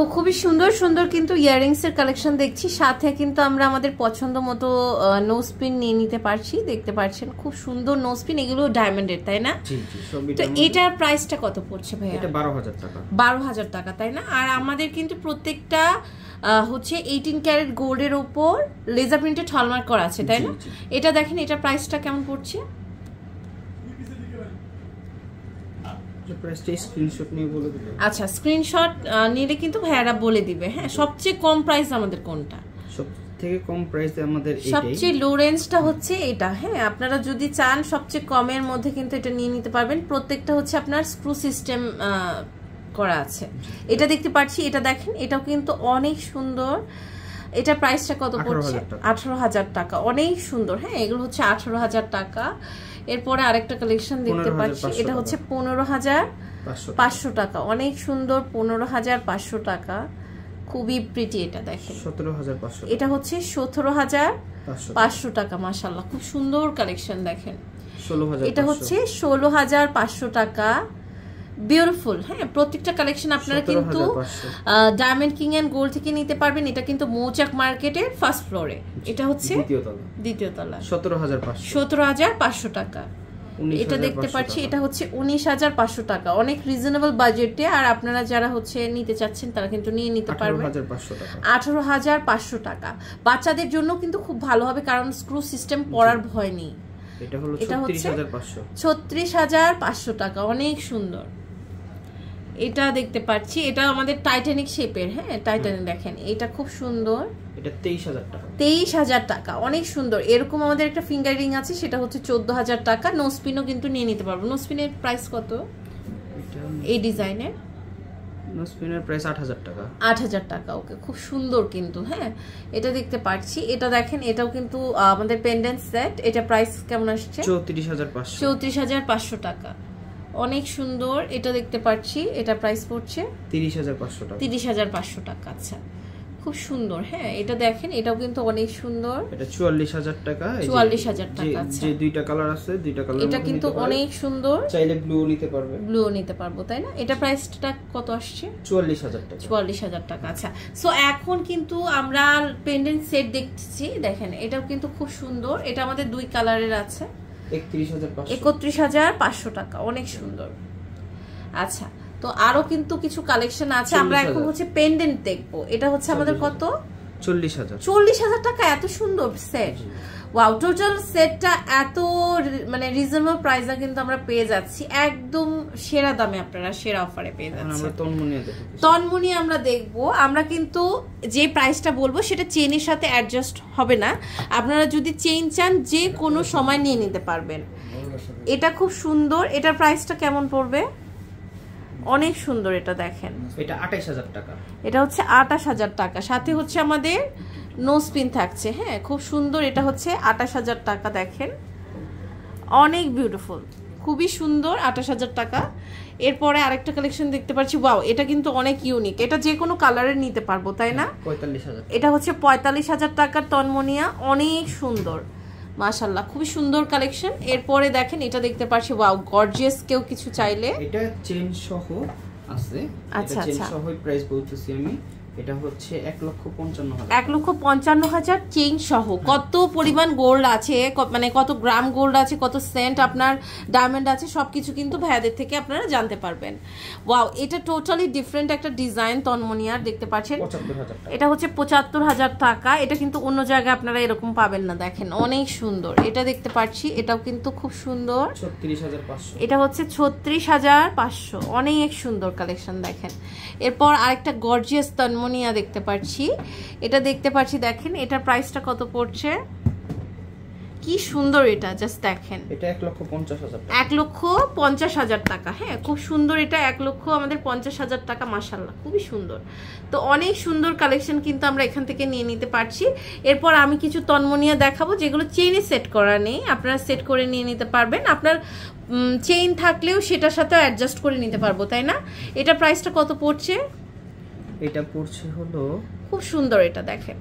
তো খুবই সুন্দর সুন্দর কিন্তু ইয়াররিংস এর কালেকশন দেখছি সাথে কিন্তু আমরা আমাদের পছন্দ মতো নোজ পিন নিয়ে নিতে পারছি দেখতে পারছেন খুব সুন্দর নোস পিন এগুলো ডায়মন্ডের তাই না তো এটার প্রাইসটা কত পড়ছে ভাইয়া এটা হাজার টাকা হাজার টাকা তাই না আর আমাদের কিন্তু প্রত্যেকটা হচ্ছে এইটিন ক্যারেট গোল্ডের ওপর লেজার প্রিন্টেড হলমার্ক করা আছে তাই না এটা দেখেন এটা প্রাইসটা কেমন পড়ছে আচ্ছা স্ক্রিনশট নিলে কিন্তু ভাইয়ারা বলে দিবে হ্যাঁ সবচেয়ে কম প্রাইস আমাদের কোনটা থেকে কম প্রাইসে সবচেয়ে লো রেঞ্জটা হচ্ছে এটা হ্যাঁ আপনারা যদি চান সবচেয়ে কমের মধ্যে কিন্তু এটা নিয়ে নিতে পারবেন প্রত্যেকটা হচ্ছে আপনার স্ক্রু সিস্টেম করা আছে এটা দেখতে পাচ্ছি এটা দেখেন এটাও কিন্তু অনেক সুন্দর এটা প্রাইসটা কত পড়ছে আঠারো হাজার টাকা অনেক সুন্দর হ্যাঁ এগুলো হচ্ছে আঠারো হাজার টাকা এরপরে আরেকটা কালেকশন দেখতে পাচ্ছি এটা হচ্ছে পনেরো হাজার পাঁচশো টাকা অনেক সুন্দর পনেরো হাজার পাঁচশো টাকা খুবই প্রিটি এটা দেখেন এটা হচ্ছে সতেরো হাজার পাঁচশো টাকা মাসাল্লাহ খুব সুন্দর কালেকশন দেখেন এটা হচ্ছে ষোলো হাজার পাঁচশো টাকা বিউটিফুল হ্যাঁ প্রত্যেকটা কালেকশন আপনারা কিন্তু ডায়মন্ড কিং অ্যান্ড গোল্ড থেকে নিতে পারবেন এটা কিন্তু মৌচাক মার্কেটে ফার্স্ট ফ্লোরে এটা হচ্ছে দ্বিতীয় তলা সতেরো হাজার পাঁচশো সতেরো হাজার পাঁচশো টাকা এটা দেখতে পাচ্ছি এটা হচ্ছে উনিশ হাজার পাঁচশো টাকা অনেক রিজনেবল বাজেটে আর আপনারা যারা হচ্ছে নিতে চাচ্ছেন তারা কিন্তু নিয়ে নিতে পারবেন আঠারো হাজার পাঁচশো টাকা বাচ্চাদের জন্য কিন্তু খুব ভালো হবে কারণ স্ক্রু সিস্টেম পড়ার ভয় নেই এটা হচ্ছে ছত্রিশ হাজার পাঁচশো টাকা অনেক সুন্দর এটা দেখতে পাচ্ছি এটা আমাদের টাইটানিক শেপের হ্যাঁ টাইটানিক দেখেন এটা খুব সুন্দর এটা তেইশ হাজার টাকা তেইশ হাজার টাকা অনেক সুন্দর এরকম আমাদের একটা ফিঙ্গার রিং আছে সেটা হচ্ছে চোদ্দ হাজার টাকা নোসপিনও কিন্তু নিয়ে নিতে পারবো নোসপিনের প্রাইস কত এই ডিজাইনের নোসপিনের প্রাইস আট হাজার টাকা আট হাজার টাকা ওকে খুব সুন্দর কিন্তু হ্যাঁ এটা দেখতে পাচ্ছি এটা দেখেন এটাও কিন্তু আমাদের পেন্ডেন্ট সেট এটা প্রাইস কেমন আসছে চৌত্রিশ হাজার পাঁচশো চৌত্রিশ হাজার পাঁচশো টাকা অনেক সুন্দর এটা দেখতে পাচ্ছি এটা প্রাইস পড়ছে তিরিশ হাজার পাঁচশো টাকা তিরিশ হাজার পাঁচশো টাকা আচ্ছা খুব সুন্দর হ্যাঁ এটা দেখেন এটাও কিন্তু অনেক সুন্দর এটা চুয়াল্লিশ হাজার টাকা চুয়াল্লিশ হাজার টাকা যে আচ্ছা। দুইটা কালার আছে দুইটা কালার এটা কিন্তু অনেক সুন্দর চাইলে ব্লু নিতে পারবে ব্লু নিতে পারবো তাই না এটা প্রাইসটা কত আসছে চুয়াল্লিশ হাজার টাকা চুয়াল্লিশ হাজার টাকা আচ্ছা সো এখন কিন্তু আমরা পেন্ডেন্ট সেট দেখছি দেখেন এটাও কিন্তু খুব সুন্দর এটা আমাদের দুই কালারের আছে একত্রিশ হাজার পাঁচশো টাকা অনেক সুন্দর আচ্ছা তো আরো কিন্তু কিছু কালেকশন আছে আমরা এখন হচ্ছে পেন্ডেন্ট দেখবো এটা হচ্ছে আমাদের কত চল্লিশ হাজার চল্লিশ হাজার টাকা এত সুন্দর স্যার ওয়াও টোটাল সেটটা এত মানে রিজনেবল প্রাইসে কিন্তু আমরা পেয়ে যাচ্ছি একদম সেরা দামে আপনারা সেরা অফারে পেয়ে যাচ্ছেন তন্মুনি আমরা দেখব আমরা কিন্তু যে প্রাইসটা বলবো সেটা চেনের সাথে অ্যাডজাস্ট হবে না আপনারা যদি চেন চান যে কোনো সময় নিয়ে নিতে পারবেন এটা খুব সুন্দর এটার প্রাইসটা কেমন পড়বে অনেক সুন্দর এটা দেখেন এটা আঠাশ হাজার টাকা এটা হচ্ছে আঠাশ হাজার টাকা সাথে হচ্ছে আমাদের নোজ পিন থাকছে হ্যাঁ খুব সুন্দর এটা হচ্ছে আঠাশ হাজার টাকা দেখেন অনেক বিউটিফুল খুবই সুন্দর আঠাশ হাজার টাকা এরপরে আরেকটা কালেকশন দেখতে পাচ্ছি ওয়াও এটা কিন্তু অনেক ইউনিক এটা যে কোনো কালারের নিতে পারবো তাই না পঁয়তাল্লিশ হাজার এটা হচ্ছে পঁয়তাল্লিশ হাজার টাকার তনমনিয়া অনেক সুন্দর মাশাল্লাহ খুবই সুন্দর কালেকশন এরপরে দেখেন এটা দেখতে পাচ্ছি ওয়াও গর্জিয়াস কেউ কিছু চাইলে এটা চেন সহ আছে আচ্ছা আচ্ছা সহ প্রাইস বলতেছি আমি এটা হচ্ছে এক লক্ষ পঞ্চান্ন হাজার কত পরিমাণ গোল্ড আছে মানে কত গ্রাম গোল্ড আছে কত সেন্ট আপনার আছে কিন্তু ভাইয়াদের থেকে আপনারা জানতে পারবেন ওয়াও এটা টোটালি ডিফারেন্ট একটা ডিজাইন তন্মনিয়ার দেখতে পাচ্ছেন এটা হচ্ছে পঁচাত্তর হাজার টাকা এটা কিন্তু অন্য জায়গায় আপনারা এরকম পাবেন না দেখেন অনেক সুন্দর এটা দেখতে পাচ্ছি এটাও কিন্তু খুব সুন্দর হাজার পাঁচশো এটা হচ্ছে ছত্রিশ হাজার পাঁচশো অনেক সুন্দর কালেকশন দেখেন এরপর আরেকটা গর্জিয়াস তন্ম অ্যামোনিয়া দেখতে পাচ্ছি এটা দেখতে পাচ্ছি দেখেন এটার প্রাইসটা কত পড়ছে কি সুন্দর এটা জাস্ট দেখেন এটা 1 লক্ষ 50 হাজার 1 লক্ষ 50 হাজার টাকা হ্যাঁ খুব সুন্দর এটা 1 লক্ষ আমাদের 50 হাজার টাকা মাশাআল্লাহ খুবই সুন্দর তো অনেক সুন্দর কালেকশন কিন্তু আমরা এখান থেকে নিয়ে নিতে পারছি এরপর আমি কিছু তন্মনিয়া দেখাবো যেগুলো চেইনে সেট করা নেই আপনারা সেট করে নিয়ে নিতে পারবেন আপনার চেইন থাকলেও সেটার সাথে অ্যাডজাস্ট করে নিতে পারবো তাই না এটা প্রাইসটা কত পড়ছে এটা পড়ছে হলো খুব সুন্দর এটা দেখেন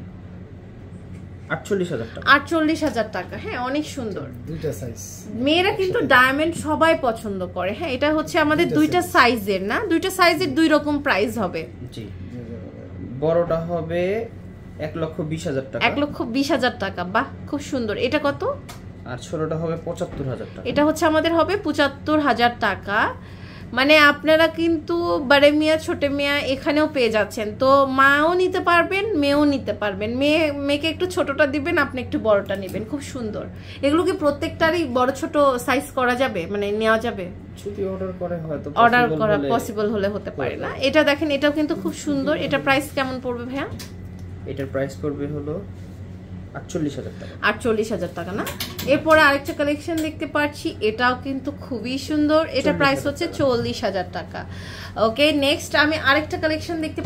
আটচল্লিশ হাজার টাকা আটচল্লিশ হাজার টাকা হ্যাঁ অনেক সুন্দর দুইটা সাইজ মেয়েরা কিন্তু ডায়মন্ড সবাই পছন্দ করে হ্যাঁ এটা হচ্ছে আমাদের দুইটা সাইজের না দুইটা সাইজের দুই রকম প্রাইস হবে জি বড়টা হবে এক লক্ষ বিশ হাজার টাকা এক লক্ষ বিশ হাজার টাকা বাহ খুব সুন্দর এটা কত আর ষোলোটা হবে পঁচাত্তর হাজার টাকা এটা হচ্ছে আমাদের হবে পঁচাত্তর হাজার টাকা মানে আপনারা কিন্তু বাড়ে মিয়া ছোটে মিয়া এখানেও পেয়ে যাচ্ছেন তো মাও নিতে পারবেন মেয়েও নিতে পারবেন মেয়ে মেয়েকে একটু ছোটটা দিবেন আপনি একটু বড়টা নেবেন খুব সুন্দর এগুলো কি প্রত্যেকটারই বড় ছোট সাইজ করা যাবে মানে নেওয়া যাবে অর্ডার করা পসিবল হলে হতে পারে না এটা দেখেন এটাও কিন্তু খুব সুন্দর এটা প্রাইস কেমন পড়বে ভাইয়া এটার প্রাইস পড়বে হলো আটচল্লিশ হাজার টাকা না এরপরে আরেকটা কালেকশন দেখতে পাচ্ছি এটাও কিন্তু খুবই সুন্দর এটা প্রাইস হচ্ছে চল্লিশ হাজার টাকা ওকে নেক্সট আমি আরেকটা কালেকশন দেখতে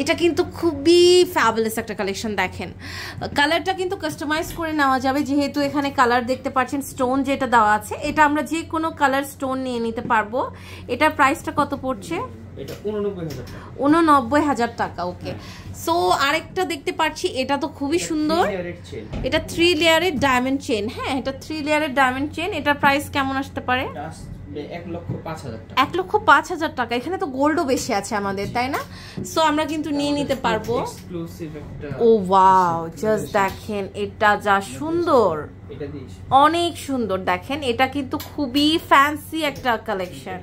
এটা কিন্তু খুবই ফ্যাবলেস একটা কালেকশন দেখেন কালারটা কিন্তু কাস্টমাইজ করে নেওয়া যাবে যেহেতু এখানে কালার দেখতে পাচ্ছেন স্টোন যেটা দেওয়া আছে এটা আমরা যে কোনো কালার স্টোন নিয়ে নিতে পারবো এটা প্রাইসটা কত পড়ছে উননব্বই হাজার টাকা ওকে সো হ্যাঁ। আরেকটা দেখতে পারছি এটা তো খুবই সুন্দর এটা থ্রি লেয়ারের ডায়মন্ড চেন হ্যাঁ এটা থ্রি লেয়ারের ডায়মন্ড চেন এটা প্রাইস কেমন আসতে পারে এক লক্ষ পাঁচ হাজার টাকা এখানে তো গোল্ডও বেশি আছে আমাদের তাই না সো আমরা কিন্তু নিয়ে নিতে পারবো ও ওয়াও জাস্ট দেখেন এটা যা সুন্দর অনেক সুন্দর দেখেন এটা কিন্তু খুবই ফ্যান্সি একটা কালেকশন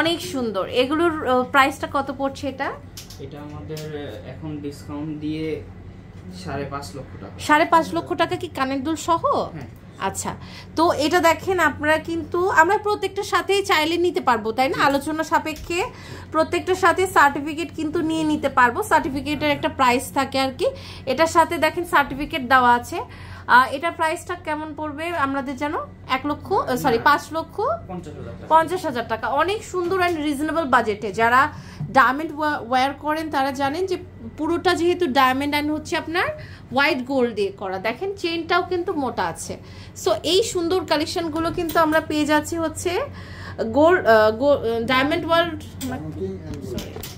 অনেক সুন্দর এগুলোর প্রাইসটা কত পড়ছে এটা এটা আমাদের এখন ডিসকাউন্ট দিয়ে সাড়ে পাঁচ লক্ষ টাকা সাড়ে পাঁচ লক্ষ টাকা কি কানের দুল সহ হ্যাঁ। আচ্ছা তো এটা দেখেন আপনারা কিন্তু আমরা প্রত্যেকটার সাথেই চাইলে নিতে পারবো তাই না আলোচনা সাপেক্ষে প্রত্যেকটার সাথে সার্টিফিকেট কিন্তু নিয়ে নিতে পারবো সার্টিফিকেটের একটা প্রাইস থাকে আর কি এটার সাথে দেখেন সার্টিফিকেট দেওয়া আছে এটার প্রাইসটা কেমন পড়বে আমাদের যেন এক লক্ষ সরি পাঁচ লক্ষ পঞ্চাশ হাজার টাকা অনেক সুন্দর অ্যান্ড রিজনেবল বাজেটে যারা ডায়মন্ড ওয়ার করেন তারা জানেন যে পুরোটা যেহেতু ডায়মন্ড অ্যান্ড হচ্ছে আপনার হোয়াইট গোল্ড দিয়ে করা দেখেন চেনটাও কিন্তু মোটা আছে সো এই সুন্দর কালেকশনগুলো কিন্তু আমরা পেয়ে যাচ্ছি হচ্ছে গোল্ড ডায়মন্ড ওয়ার্ল্ড